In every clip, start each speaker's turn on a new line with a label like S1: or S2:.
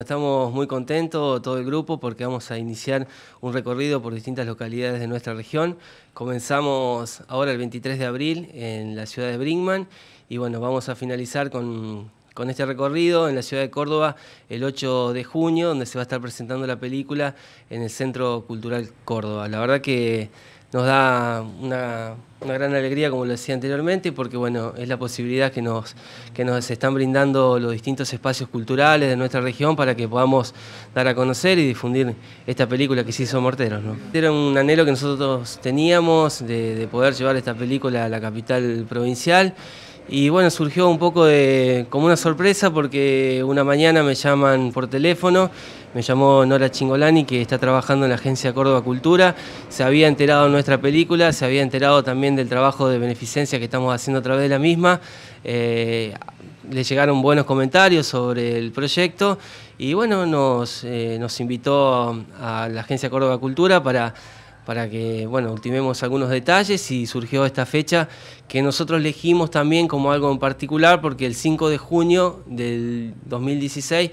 S1: Estamos muy contentos, todo el grupo, porque vamos a iniciar un recorrido por distintas localidades de nuestra región. Comenzamos ahora el 23 de abril en la ciudad de Brinkman y bueno, vamos a finalizar con con este recorrido en la ciudad de Córdoba el 8 de junio, donde se va a estar presentando la película en el Centro Cultural Córdoba. La verdad que nos da una, gran alegría, como lo decía anteriormente, porque bueno, es la posibilidad que nos, nos están brindando los distintos espacios culturales de nuestra región para que podamos dar a conocer y difundir esta película que se hizo Morteros. Era un anhelo que nosotros teníamos de poder llevar esta película a la capital provincial. Y bueno, surgió un poco de, como una sorpresa porque una mañana me llaman por teléfono, me llamó Nora Chingolani que está trabajando en la agencia Córdoba Cultura, se había enterado de nuestra película, se había enterado también del trabajo de beneficencia que estamos haciendo a través de la misma, eh, le llegaron buenos comentarios sobre el proyecto y bueno, nos, eh, nos invitó a la agencia Córdoba Cultura para para que, bueno, ultimemos algunos detalles y surgió esta fecha que nosotros elegimos también como algo en particular porque el 5 de junio del 2016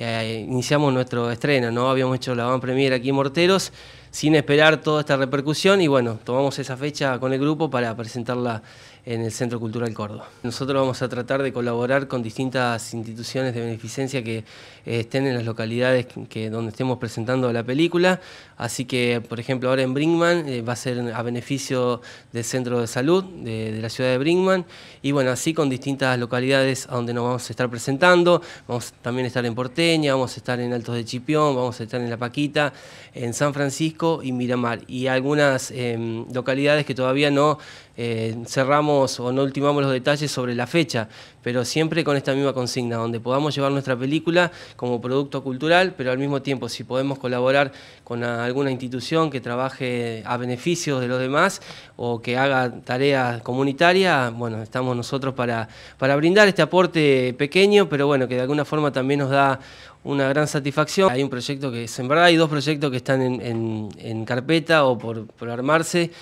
S1: eh, iniciamos nuestro estreno, ¿no? Habíamos hecho la van premier aquí en Morteros, sin esperar toda esta repercusión y bueno, tomamos esa fecha con el grupo para presentarla en el Centro Cultural Córdoba. Nosotros vamos a tratar de colaborar con distintas instituciones de beneficencia que eh, estén en las localidades que, donde estemos presentando la película, así que por ejemplo ahora en Brinkman eh, va a ser a beneficio del Centro de Salud de, la ciudad de Brinkman y bueno, así con distintas localidades a donde nos vamos a estar presentando, vamos también a estar en Porteña, vamos a estar en Altos de Chipión, vamos a estar en La Paquita, en San Francisco, y Miramar y algunas em, localidades que todavía no eh, cerramos o no ultimamos los detalles sobre la fecha, pero siempre con esta misma consigna, donde podamos llevar nuestra película como producto cultural, pero al mismo tiempo si podemos colaborar con alguna institución que trabaje a beneficio de los demás o que haga tareas comunitarias, bueno, estamos nosotros para, para brindar este aporte pequeño, pero bueno, que de alguna forma también nos da una gran satisfacción. Hay un proyecto que, en verdad hay dos proyectos que están en, carpeta o por armarse.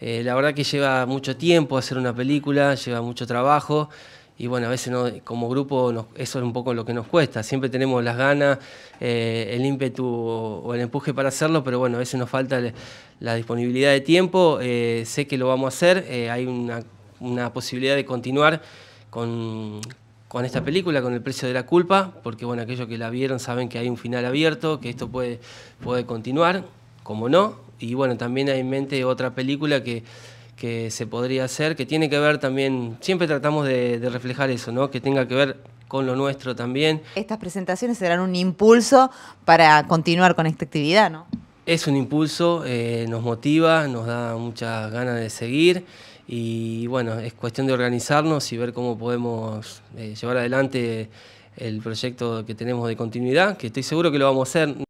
S1: Eh, la verdad que lleva mucho tiempo hacer una película, lleva mucho trabajo y bueno, a veces como grupo eso es un poco lo que nos cuesta. Siempre tenemos las ganas, eh, el ímpetu o, el empuje para hacerlo, pero bueno, a veces nos falta la disponibilidad de tiempo. Eh, sé que lo vamos a hacer, hay una, posibilidad de continuar con, con esta película, con El precio de la culpa, porque bueno, aquellos que la vieron saben que hay un final abierto, que esto puede, puede continuar, como no, y bueno, también hay en mente otra película que, se podría hacer, que tiene que ver también, siempre tratamos de, reflejar eso, ¿no? Que tenga que ver con lo nuestro también. Estas presentaciones serán un impulso para continuar con esta actividad, ¿no? Es un impulso, eh, nos motiva, nos da muchas ganas de seguir y bueno, es cuestión de organizarnos y ver cómo podemos eh, llevar adelante el proyecto que tenemos de continuidad, que estoy seguro que lo vamos a hacer.